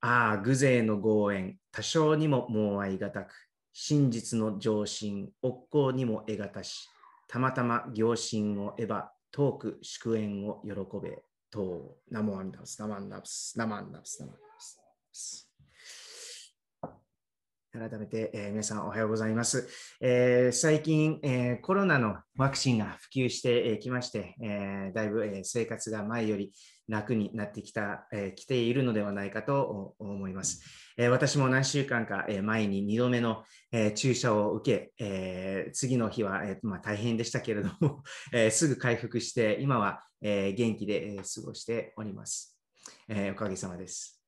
ああ、偶勢の強援、多少にももういがたく、真実の上心、億光にも得がたし、たまたま行心を得ば、遠く祝宴を喜べ、と、ナモアンダブス、ナマンダブス、ナマンダブス、ナマンダブス。改めて、えー、皆さんおはようございます。えー、最近、えー、コロナのワクチンが普及してきまして、えだいぶ、え生活が前より楽になってきた、え来ているのではないかと思います。え私も何週間か、え前に2度目の、え注射を受け、え次の日は、えまあ、大変でしたけれども、えすぐ回復して、今は、え元気で、え過ごしております、えおかげさまです。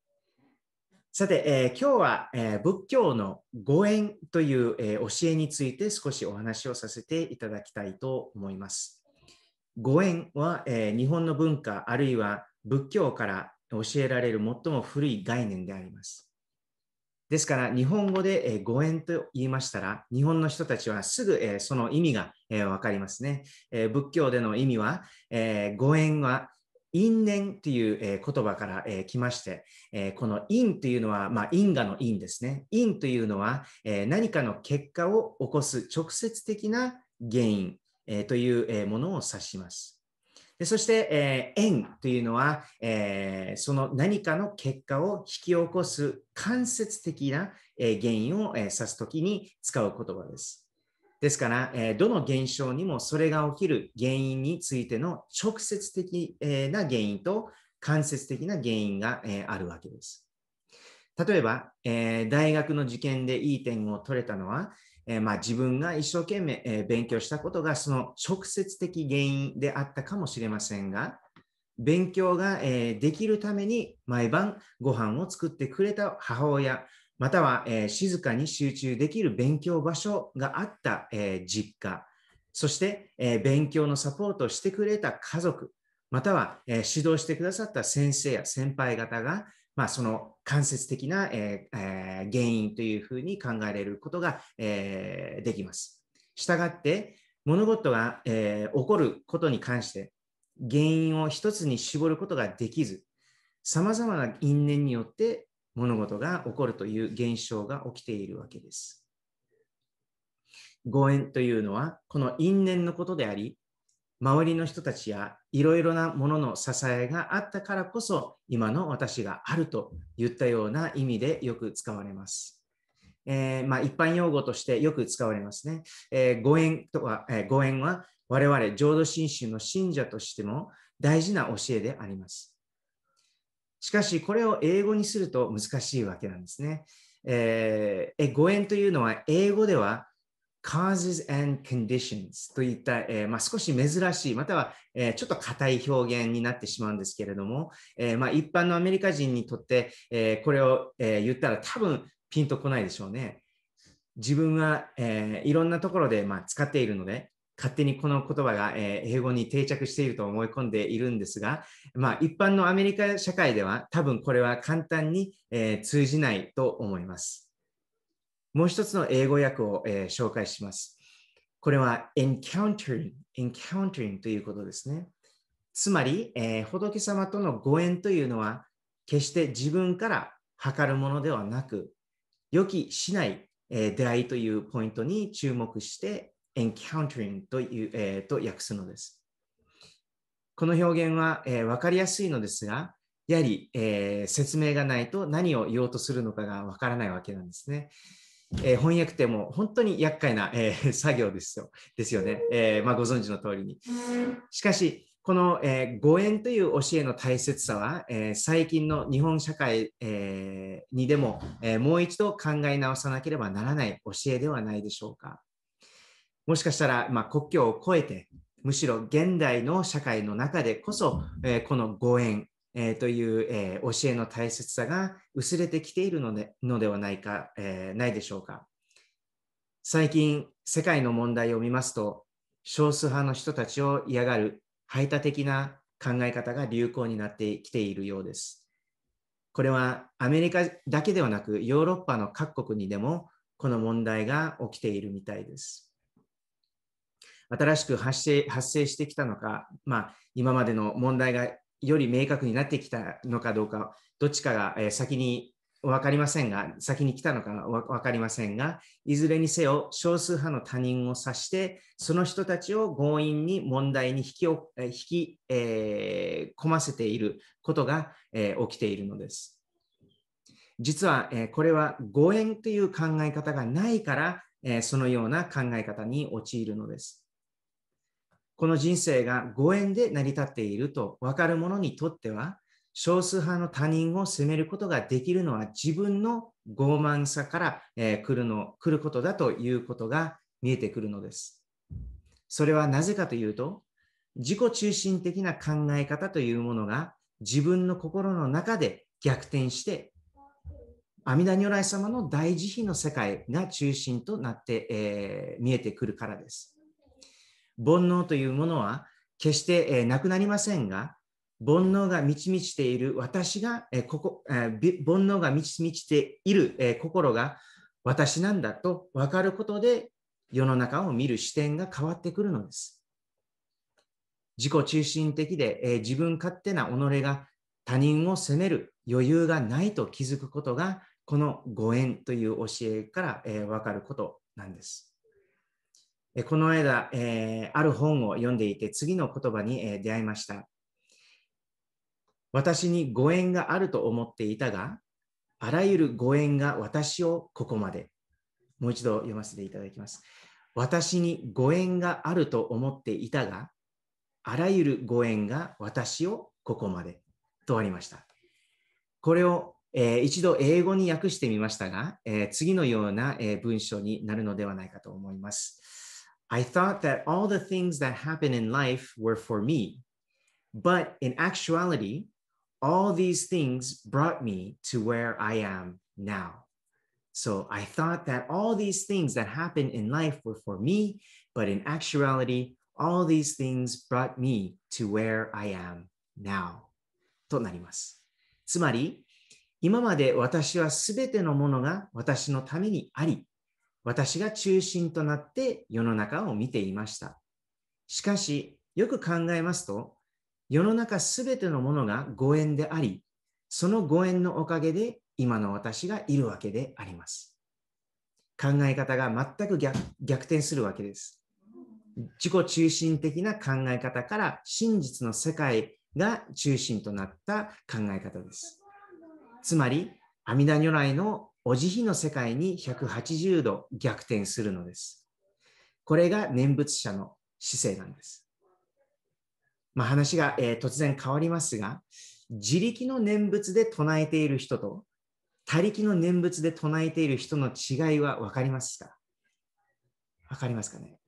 さて、えー、今日は、えー、仏教のご縁という、えー、教えについて少しお話をさせていただきたいと思います。ご縁は、えー、日本の文化あるいは仏教から教えられる最も古い概念であります。ですから、日本語で、えー、縁と言いましたら、日本の人たちはすぐ、えー、その意味がわ、えー、かりますね、えー。仏教での意味は、えー、縁は因縁という、え言葉から、え来まして、えこの因というのは、まあ、因果の因ですね。因というのは、え何かの結果を起こす直接的な原因、えという、えものを指します。でそして、え縁というのは、えその何かの結果を引き起こす間接的な、え原因を、え指すときに使う言葉です。ですから、えどの現象にもそれが起きる原因についての直接的、えな原因と間接的な原因が、えあるわけです。例えば、え大学の受験でいい点を取れたのは、えまあ、自分が一生懸命、え勉強したことがその直接的原因であったかもしれませんが、勉強が、えできるために毎晩ご飯を作ってくれた母親、または、えー、静かに集中できる勉強場所があった、えー、実家、そして、えー、勉強のサポートをしてくれた家族、または、え指導してくださった先生や先輩方が、まあ、その間接的な、ええ原因というふうに考えられることが、えできます。したがって、物事が、え起こることに関して、原因を一つに絞ることができず、さまざまな因縁によって物事が起こるという現象が起きているわけです。ご縁というのはこの因縁のことであり、周りの人たちやいろいろなものの支えがあったからこそ今の私があると言ったような意味でよく使われます。えー、まあ、一般用語としてよく使われますね。えー、ご縁とは、えー、ご縁は我々浄土真宗の信者としても大事な教えであります。しかし、これを英語にすると難しいわけなんですね。えー、語縁というのは、英語では causes and conditions といった、えー、まあ、少し珍しい、または、えー、ちょっと硬い表現になってしまうんですけれども、えー、まあ、一般のアメリカ人にとって、えこれを、え言ったら多分ピンとこないでしょうね。自分は、えいろんなところで、まあ、使っているので、勝手にこの言葉が、え英語に定着していると思い込んでいるんですが、まあ、一般のアメリカ社会では多分これは簡単に、え通じないと思います。もう一つの英語訳を、え紹介します。これは encountering, encountering ということですね。つまり、えー、仏様とのご縁というのは、決して自分から測るものではなく、予期しない、えー、出会いというポイントに注目して、encountering という、えー、と訳すのです。この表現は、えー、分かりやすいのですが、やはり、えー、説明がないと何を言おうとするのかが分からないわけなんですね。えー、翻訳ってもう本当に厄介な、えー、作業ですよですよね、えまあ、ご存知の通りに。しかし、この、えご縁という教えの大切さは、え最近の日本社会、えにでも、えもう一度考え直さなければならない教えではないでしょうか。もしかしたら、まあ、国境を越えて、むしろ現代の社会の中でこそ、えー、このご縁、えー、という、えー、教えの大切さが薄れてきているのでのではないか、えないでしょうか。最近、世界の問題を見ますと、少数派の人たちを嫌がる排他的な考え方が流行になってきているようです。これはアメリカだけではなく、ヨーロッパの各国にでもこの問題が起きているみたいです。新しく発生発生してきたのか、まあ、今までの問題がより明確になってきたのかどうか、どっちかが先に分かりませんが、先に来たのか分かりませんが、いずれにせよ少数派の他人を指して、その人たちを強引に問題に引き引き、えー、込ませていることが、えー、起きているのです。実は、えー、これは誤縁という考え方がないから、えー、そのような考え方に陥るのです。この人生がご縁で成り立っていると分かる者にとっては、少数派の他人を責めることができるのは自分の傲慢さから、えー、来るの来ることだということが見えてくるのです。それはなぜかというと、自己中心的な考え方というものが自分の心の中で逆転して、阿弥陀如来様の大慈悲の世界が中心となって、えー、見えてくるからです。煩悩というものは決してなくなりませんが、煩悩が満ち満ちている私が、ここ煩悩が満ち満ちている心が私なんだと分かることで世の中を見る視点が変わってくるのです。自己中心的で自分勝手な己が他人を責める余裕がないと気づくことがこのご縁という教えから分かることなんです。この間、えー、ある本を読んでいて、次の言葉に、えー、出会いました。私にご縁があると思っていたが、あらゆるご縁が私をここまで。もう一度読ませていただきます。私にご縁があると思っていたが、あらゆるご縁が私をここまで。とありました。これを、えー、一度英語に訳してみましたが、えー、次のような、え文章になるのではないかと思います。I thought that all the things that happen in life were for me. But in actuality, all these things brought me to where I am now. So I thought that all these things that happen in life were for me, but in actuality, all these things brought me to where I am now. となります。つまり、今まで私はすべてのものが私のためにあり、私が中心となって世の中を見ていました。しかし、よく考えますと、世の中すべてのものがご縁であり、そのご縁のおかげで今の私がいるわけであります。考え方が全く逆転するわけです。自己中心的な考え方から真実の世界が中心となった考え方です。つまり、阿弥陀如来のお慈悲の世界に180度逆転するのです。これが念仏者の姿勢なんです。まあ、話が、えー、突然変わりますが、自力の念仏で唱えている人と、他力の念仏で唱えている人の違いは分かりますか分かりますかね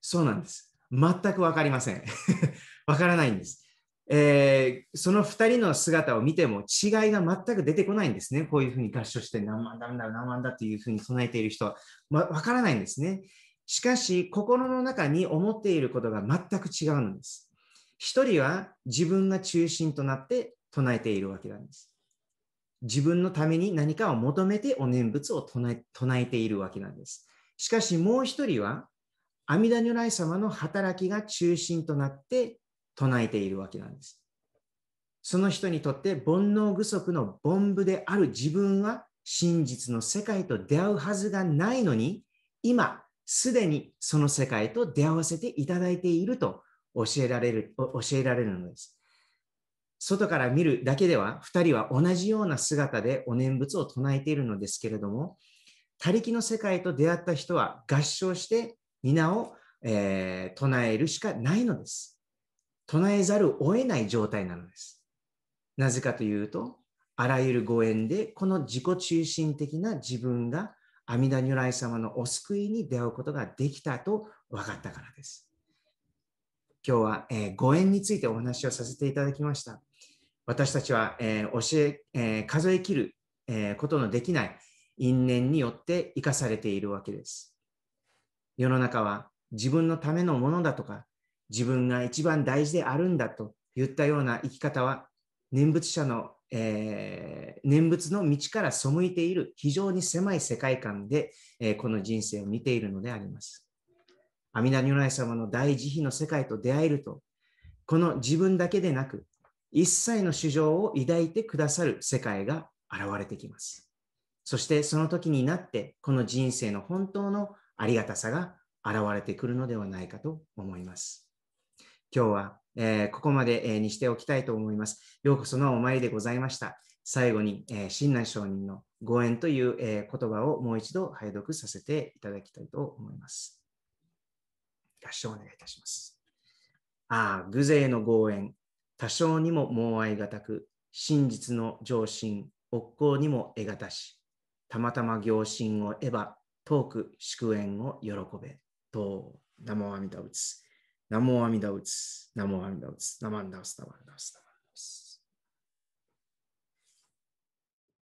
そうなんです。全く分かりません。分からないんです。えー、その2人の姿を見ても違いが全く出てこないんですね。こういうふうに合唱して何万だ、何万だというふうに唱えている人は、ま、わからないんですね。しかし、心の中に思っていることが全く違うんです。1人は自分が中心となって唱えているわけなんです。自分のために何かを求めてお念仏を唱え唱えているわけなんです。しかし、もう1人は、阿弥陀如来様の働きが中心となって唱えているわけなんです。その人にとって煩悩具足の凡夫である自分は真実の世界と出会うはずがないのに、今すでにその世界と出会わせていただいていると教えられる、教えられるのです。外から見るだけでは、2人は同じような姿でお念仏を唱えているのですけれども、他力の世界と出会った人は合唱して皆を、えー、唱えるしかないのです。唱えざるを得ない状態なのです。なぜかというと、あらゆるご縁で、この自己中心的な自分が阿弥陀如来様のお救いに出会うことができたと分かったからです。今日は、えー、ご縁についてお話をさせていただきました。私たちは、えー、教ええー、数え切る、えことのできない因縁によって生かされているわけです。世の中は自分のためのものだとか自分が一番大事であるんだと言ったような生き方は念仏者の、えー、念仏の道から背いている非常に狭い世界観で、えー、この人生を見ているのであります。阿弥陀如来様の大慈悲の世界と出会えると、この自分だけでなく、一切の主情を抱いてくださる世界が現れてきます。そしてその時になって、この人生の本当のありがたさが現れてくるのではないかと思います。今日は、えー、ここまで、えー、にしておきたいと思います。ようこそのお参りでございました。最後に、えー、親鸞上人のご縁という、えー、言葉をもう一度拝読させていただきたいと思います。合唱お願いいたします。ああ、偶然のご縁、多少にも猛愛がたく、真実の上心、こ行にも得がたし、たまたま行心を得ば、遠く祝宴を喜べ。と、ナモアミダ仏。ナモアミダウツ、ナモアミダウツ、ナマンダウツ、ナマンダウツ、ナマ